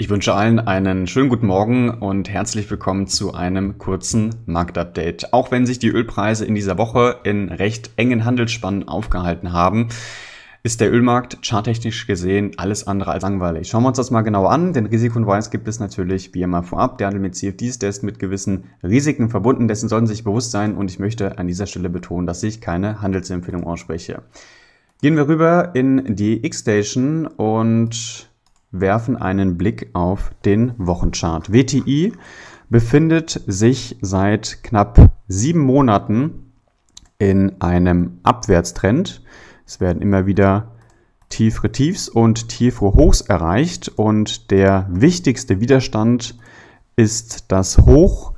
Ich wünsche allen einen schönen guten Morgen und herzlich willkommen zu einem kurzen Marktupdate. Auch wenn sich die Ölpreise in dieser Woche in recht engen Handelsspannen aufgehalten haben, ist der Ölmarkt charttechnisch gesehen alles andere als langweilig. Schauen wir uns das mal genau an. Den Risikohinweis gibt es natürlich wie immer vorab. Der Handel mit CFDs, der ist mit gewissen Risiken verbunden. Dessen sollten Sie sich bewusst sein und ich möchte an dieser Stelle betonen, dass ich keine Handelsempfehlung ausspreche. Gehen wir rüber in die X-Station und werfen einen Blick auf den Wochenchart. WTI befindet sich seit knapp sieben Monaten in einem Abwärtstrend. Es werden immer wieder tiefere Tiefs und tiefere Hochs erreicht und der wichtigste Widerstand ist das Hoch,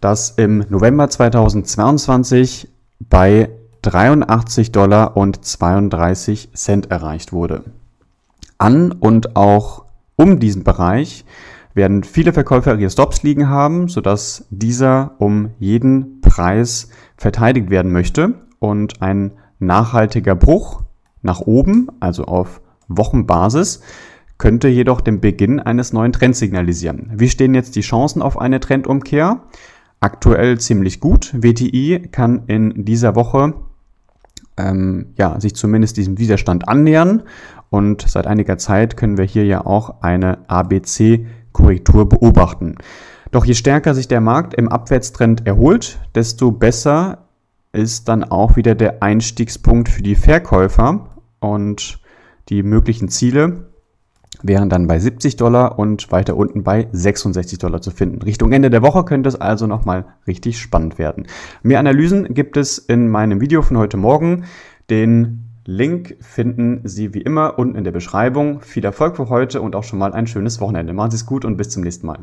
das im November 2022 bei 83 Dollar und 32 Cent erreicht wurde an und auch um diesen Bereich werden viele Verkäufer ihre Stops liegen haben, sodass dieser um jeden Preis verteidigt werden möchte und ein nachhaltiger Bruch nach oben, also auf Wochenbasis, könnte jedoch den Beginn eines neuen Trends signalisieren. Wie stehen jetzt die Chancen auf eine Trendumkehr? Aktuell ziemlich gut. WTI kann in dieser Woche ähm, ja, sich zumindest diesem Widerstand annähern und seit einiger Zeit können wir hier ja auch eine ABC-Korrektur beobachten. Doch je stärker sich der Markt im Abwärtstrend erholt, desto besser ist dann auch wieder der Einstiegspunkt für die Verkäufer und die möglichen Ziele wären dann bei 70 Dollar und weiter unten bei 66 Dollar zu finden. Richtung Ende der Woche könnte es also nochmal richtig spannend werden. Mehr Analysen gibt es in meinem Video von heute Morgen. Den Link finden Sie wie immer unten in der Beschreibung. Viel Erfolg für heute und auch schon mal ein schönes Wochenende. Machen Sie es gut und bis zum nächsten Mal.